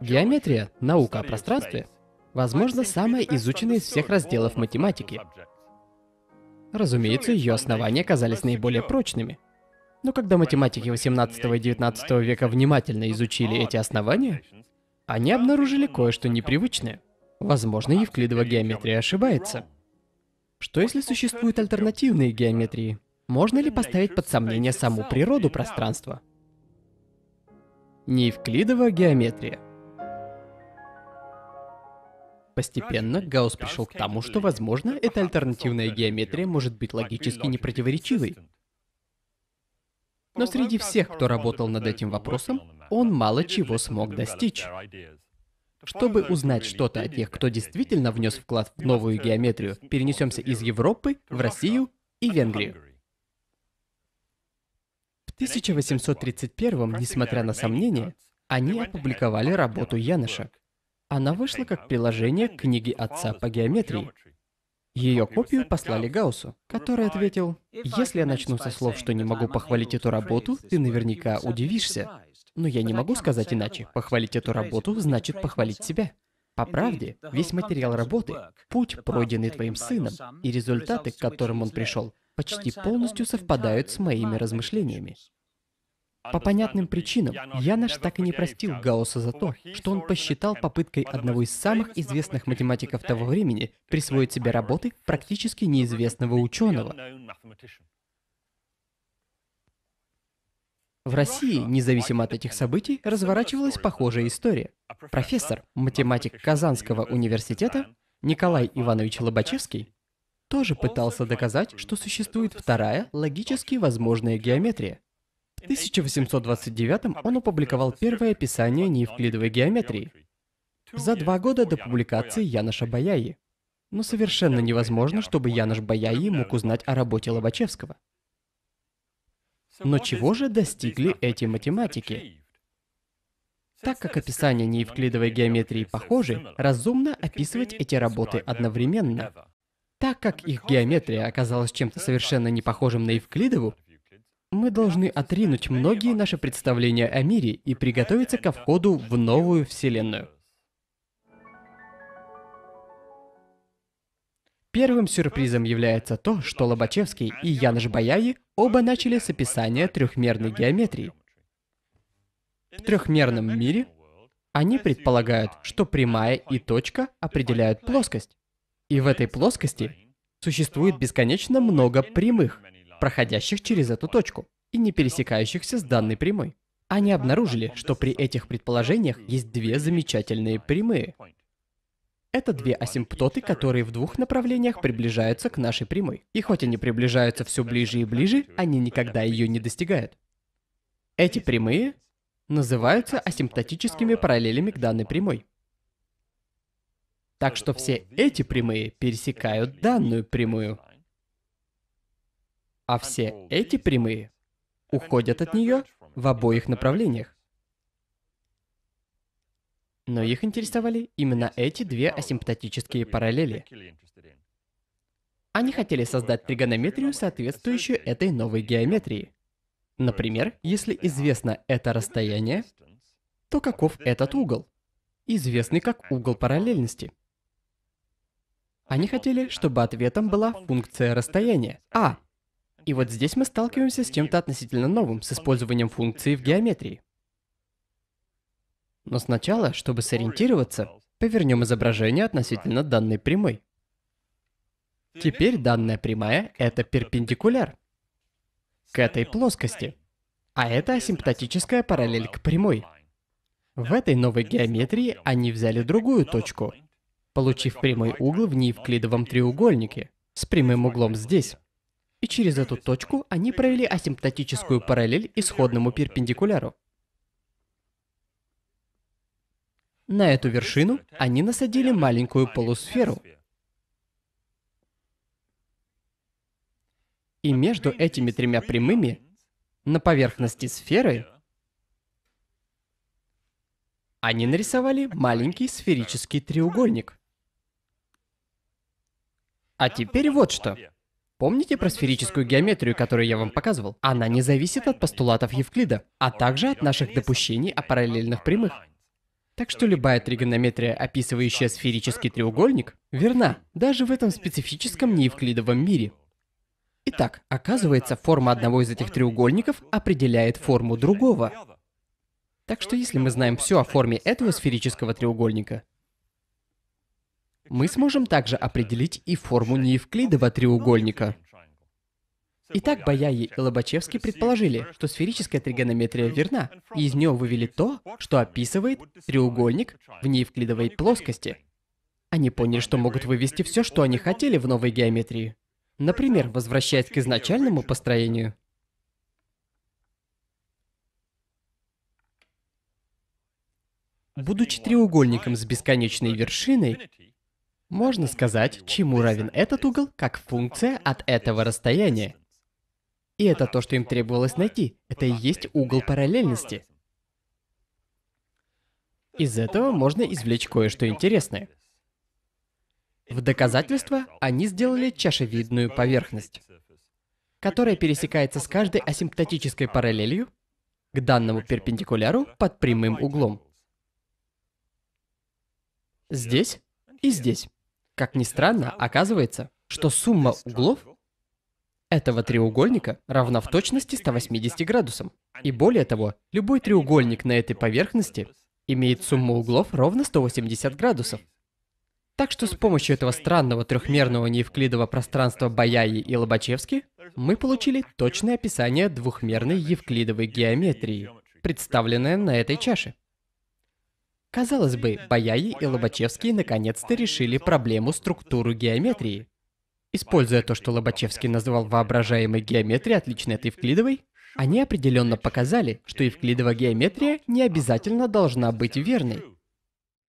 Геометрия, наука о пространстве, возможно, самая изученная из всех разделов математики. Разумеется, ее основания казались наиболее прочными. Но когда математики 18 и 19 века внимательно изучили эти основания, они обнаружили кое-что непривычное. Возможно, евклидова геометрия ошибается. Что если существуют альтернативные геометрии? Можно ли поставить под сомнение саму природу пространства? Неевклидова геометрия – Постепенно Гаусс пришел к тому, что, возможно, эта альтернативная геометрия может быть логически непротиворечивой. Но среди всех, кто работал над этим вопросом, он мало чего смог достичь. Чтобы узнать что-то о тех, кто действительно внес вклад в новую геометрию, перенесемся из Европы в Россию и Венгрию. В 1831, несмотря на сомнения, они опубликовали работу Яныша — она вышла как приложение к книге отца по геометрии. Ее копию послали Гауссу, который ответил, «Если я начну со слов, что не могу похвалить эту работу, ты наверняка удивишься. Но я не могу сказать иначе. Похвалить эту работу значит похвалить себя». По правде, весь материал работы, путь, пройденный твоим сыном, и результаты, к которым он пришел, почти полностью совпадают с моими размышлениями. По понятным причинам, Янош так и не простил Гаусса за то, что он посчитал попыткой одного из самых известных математиков того времени присвоить себе работы практически неизвестного ученого. В России, независимо от этих событий, разворачивалась похожая история. Профессор, математик Казанского университета Николай Иванович Лобачевский тоже пытался доказать, что существует вторая логически возможная геометрия, в 1829 он опубликовал первое описание неевклидовой геометрии. За два года до публикации Яноша Баяи. Но совершенно невозможно, чтобы Янош Баяи мог узнать о работе Лобачевского. Но чего же достигли эти математики? Так как описания неевклидовой геометрии похожи, разумно описывать эти работы одновременно. Так как их геометрия оказалась чем-то совершенно не похожим на Евклидову, мы должны отринуть многие наши представления о мире и приготовиться ко входу в новую Вселенную. Первым сюрпризом является то, что Лобачевский и Янош Баяи оба начали с описания трехмерной геометрии. В трехмерном мире они предполагают, что прямая и точка определяют плоскость. И в этой плоскости существует бесконечно много прямых – проходящих через эту точку и не пересекающихся с данной прямой. Они обнаружили, что при этих предположениях есть две замечательные прямые. Это две асимптоты, которые в двух направлениях приближаются к нашей прямой. И хоть они приближаются все ближе и ближе, они никогда ее не достигают. Эти прямые называются асимптотическими параллелями к данной прямой. Так что все эти прямые пересекают данную прямую а все эти прямые уходят от нее в обоих направлениях. Но их интересовали именно эти две асимптотические параллели. Они хотели создать тригонометрию, соответствующую этой новой геометрии. Например, если известно это расстояние, то каков этот угол, известный как угол параллельности. Они хотели, чтобы ответом была функция расстояния, а, и вот здесь мы сталкиваемся с чем-то относительно новым, с использованием функции в геометрии. Но сначала, чтобы сориентироваться, повернем изображение относительно данной прямой. Теперь данная прямая — это перпендикуляр к этой плоскости, а это асимптотическая параллель к прямой. В этой новой геометрии они взяли другую точку, получив прямой угол в неевклидовом треугольнике с прямым углом здесь. И через эту точку они провели асимптотическую параллель исходному перпендикуляру. На эту вершину они насадили маленькую полусферу. И между этими тремя прямыми на поверхности сферы они нарисовали маленький сферический треугольник. А теперь вот что. Помните про сферическую геометрию, которую я вам показывал? Она не зависит от постулатов Евклида, а также от наших допущений о параллельных прямых. Так что любая тригонометрия, описывающая сферический треугольник, верна, даже в этом специфическом неевклидовом мире. Итак, оказывается, форма одного из этих треугольников определяет форму другого. Так что если мы знаем все о форме этого сферического треугольника, мы сможем также определить и форму неевклидова треугольника. Итак, Бояи и Лобачевский предположили, что сферическая тригонометрия верна, и из нее вывели то, что описывает треугольник в неевклидовой плоскости. Они поняли, что могут вывести все, что они хотели в новой геометрии. Например, возвращаясь к изначальному построению. Будучи треугольником с бесконечной вершиной, можно сказать, чему равен этот угол, как функция от этого расстояния. И это то, что им требовалось найти. Это и есть угол параллельности. Из этого можно извлечь кое-что интересное. В доказательство они сделали чашевидную поверхность, которая пересекается с каждой асимптотической параллелью к данному перпендикуляру под прямым углом. Здесь и здесь. Как ни странно, оказывается, что сумма углов этого треугольника равна в точности 180 градусам. И более того, любой треугольник на этой поверхности имеет сумму углов ровно 180 градусов. Так что с помощью этого странного трехмерного неевклидового пространства Баяи и Лобачевски мы получили точное описание двухмерной евклидовой геометрии, представленное на этой чаше. Казалось бы, Бояи и Лобачевский наконец-то решили проблему структуры геометрии. Используя то, что Лобачевский называл воображаемой геометрией, отличной от Евклидовой, они определенно показали, что евклидова геометрия не обязательно должна быть верной.